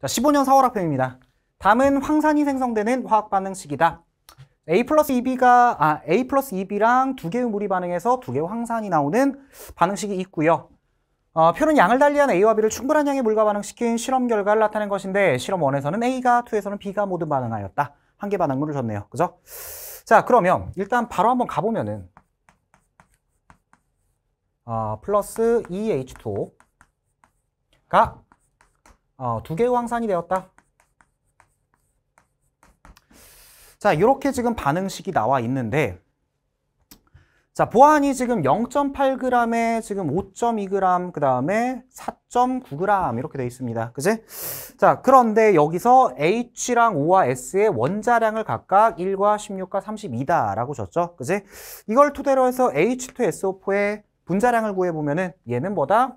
자, 15년 4월 학편입니다. 담은 황산이 생성되는 화학 반응식이다. A 플러스 EB가, 아, A 플러스 EB랑 두 개의 물이 반응해서 두 개의 황산이 나오는 반응식이 있고요. 어, 표는 양을 달리한 A와 B를 충분한 양의 물과 반응시킨 실험 결과를 나타낸 것인데 실험 1에서는 A가, 2에서는 B가 모두 반응하였다. 한계 반응물을 줬네요. 그죠? 자, 그러면 일단 바로 한번 가보면은 어, 플러스 2 e h 2가 어, 두 개의 황산이 되었다. 자, 이렇게 지금 반응식이 나와 있는데 자, 보안이 지금 0.8g에 지금 5.2g, 그 다음에 4.9g 이렇게 되어 있습니다. 그지? 자, 그런데 여기서 H랑 O와 S의 원자량을 각각 1과 16과 32다라고 줬죠. 그지? 이걸 토대로 해서 H2SO4의 분자량을 구해보면은 얘는 뭐다?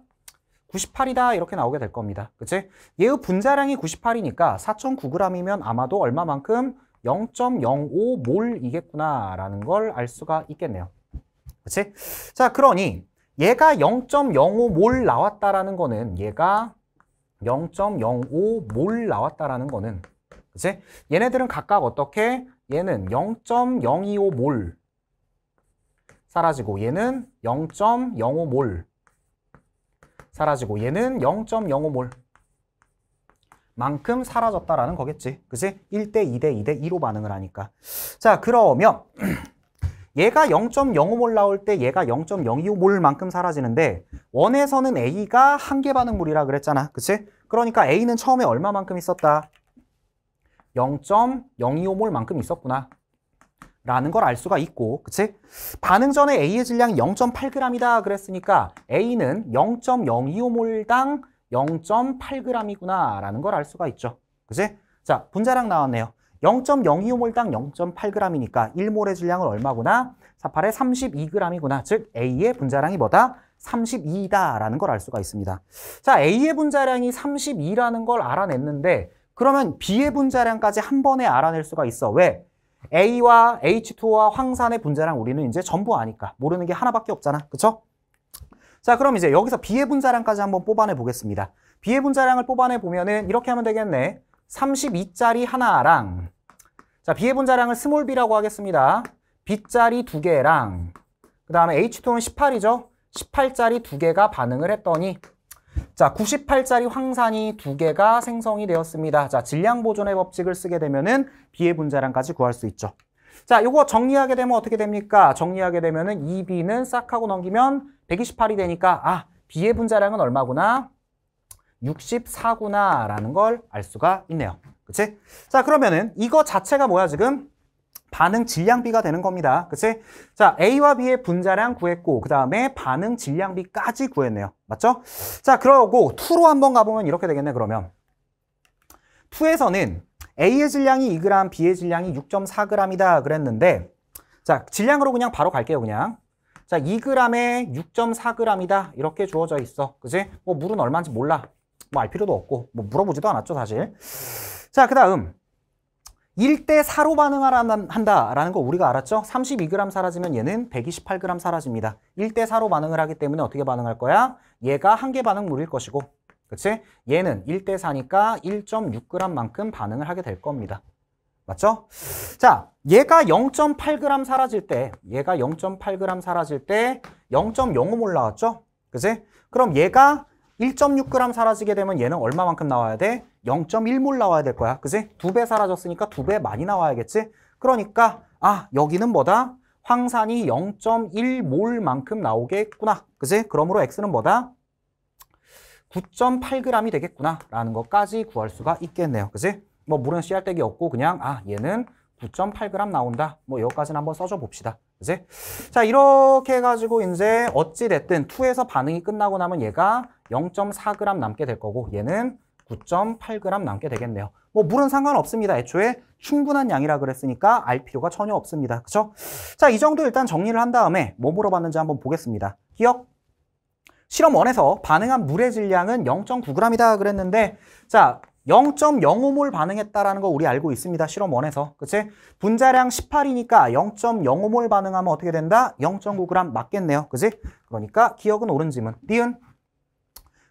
98이다 이렇게 나오게 될 겁니다. 그치? 얘의 분자량이 98이니까 4.9g이면 아마도 얼마만큼 0.05몰이겠구나라는 걸 알 수가 있겠네요. 그치? 자, 그러니 얘가 0.05몰 나왔다라는 거는 얘가 0.05몰 나왔다라는 거는 그치? 얘네들은 각각 어떻게? 얘는 0.025몰 사라지고 얘는 0.05몰 사라지고 얘는 0.05몰 만큼 사라졌다라는 거겠지. 그치? 1대 2대 2대 2로 반응을 하니까. 자, 그러면 얘가 0.05몰 나올 때 얘가 0.025몰만큼 사라지는데 원에서는 A가 한계 반응물이라 그랬잖아. 그치? 그러니까 A는 처음에 얼마만큼 있었다? 0.025몰만큼 있었구나. 라는 걸 알 수가 있고 그치? 반응 전에 A의 질량이 0.8g이다 그랬으니까 A는 0.025몰당 0.8g이구나 라는 걸 알 수가 있죠 그치? 자 분자량 나왔네요 0.025몰당 0.8g이니까 1몰의 질량은 얼마구나? 48에 32g이구나 즉 A의 분자량이 뭐다? 32이다 라는 걸 알 수가 있습니다 자 A의 분자량이 32라는 걸 알아냈는데 그러면 B의 분자량까지 한 번에 알아낼 수가 있어 왜? A와 H2와 황산의 분자랑 우리는 이제 전부 아니까 모르는 게 하나밖에 없잖아. 그렇죠? 자, 그럼 이제 여기서 B의 분자량까지 한번 뽑아내 보겠습니다. B의 분자량을 뽑아내 보면은 이렇게 하면 되겠네. 32짜리 하나랑 자, B의 분자량을 스몰 B라고 하겠습니다. B짜리 두 개랑 그 다음에 H2는 18이죠. 18짜리 두 개가 반응을 했더니 자, 98짜리 황산이 두 개가 생성이 되었습니다. 자, 질량 보존의 법칙을 쓰게 되면은 B의 분자량까지 구할 수 있죠. 자, 요거 정리하게 되면 어떻게 됩니까? 정리하게 되면은 2B는 싹 하고 넘기면 128이 되니까 아, B의 분자량은 얼마구나? 64구나라는 걸 알 수가 있네요. 그치? 자, 그러면은 이거 자체가 뭐야 지금? 반응 질량비가 되는 겁니다. 그치? 자, A와 B의 분자량 구했고, 그 다음에 반응 질량비까지 구했네요. 맞죠? 자, 그러고 2로 한번 가보면 이렇게 되겠네, 그러면. 2에서는 A의 질량이 2g, B의 질량이 6.4g이다 그랬는데, 자, 질량으로 그냥 바로 갈게요, 그냥. 자, 2g에 6.4g이다. 이렇게 주어져 있어. 그지? 뭐, 물은 얼마인지 몰라. 뭐, 알 필요도 없고, 뭐, 물어보지도 않았죠, 사실. 자, 그 다음. 1대4로 반응한다라는 을거 우리가 알았죠? 32g 사라지면 얘는 128g 사라집니다. 1대4로 반응을 하기 때문에 어떻게 반응할 거야? 얘가 한 개 반응물일 것이고 그치? 얘는 1대4니까 1.6g만큼 반응을 하게 될 겁니다. 맞죠? 자, 얘가 0.8g 사라질 때 얘가 0.8g 사라질 때 0.05몰 라왔죠 그치? 그럼 얘가 1.6g 사라지게 되면 얘는 얼마만큼 나와야 돼? 0.1몰 나와야 될 거야. 그지? 두 배 사라졌으니까 두 배 많이 나와야겠지? 그러니까 아 여기는 뭐다? 황산이 0.1몰만큼 나오겠구나. 그지? 그러므로 X는 뭐다? 9.8g이 되겠구나 라는 것까지 구할 수가 있겠네요. 그지? 뭐 물은 씨알떼기 없고 그냥 아 얘는 9.8g 나온다. 뭐 여기까지는 한번 써줘 봅시다. 그지? 자, 이렇게 해가지고 이제 어찌됐든 2에서 반응이 끝나고 나면 얘가 0.4g 남게 될 거고 얘는 9.8g 남게 되겠네요. 뭐 물은 상관없습니다. 애초에 충분한 양이라 그랬으니까 알 필요가 전혀 없습니다. 그쵸? 자, 이 정도 일단 정리를 한 다음에 뭐 물어봤는지 한번 보겠습니다. 기억? 실험 원에서 반응한 물의 질량은 0.9g이다 그랬는데 자, 0.05몰 반응했다라는 거 우리 알고 있습니다. 실험 1에서. 그치? 분자량 18이니까 0.05몰 반응하면 어떻게 된다? 0.9g 맞겠네요. 그치? 그러니까 기억은 옳은 지문. 니은.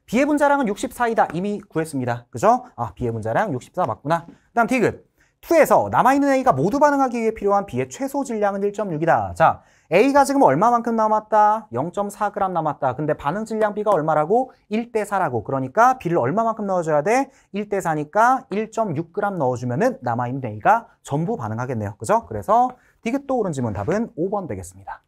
비의 분자량은 64이다. 이미 구했습니다. 그죠? 아, 비의 분자량 64 맞구나. 그 다음 디귿. 2에서 남아있는 A가 모두 반응하기 위해 필요한 B의 최소 질량은 1.6이다. 자, A가 지금 얼마만큼 남았다? 0.4g 남았다. 근데 반응 질량 B가 얼마라고? 1대 4라고. 그러니까 B를 얼마만큼 넣어줘야 돼? 1대 4니까 1.6g 넣어주면은 남아있는 A가 전부 반응하겠네요. 그죠? 그래서 디귿도 오른 지문 답은 5번 되겠습니다.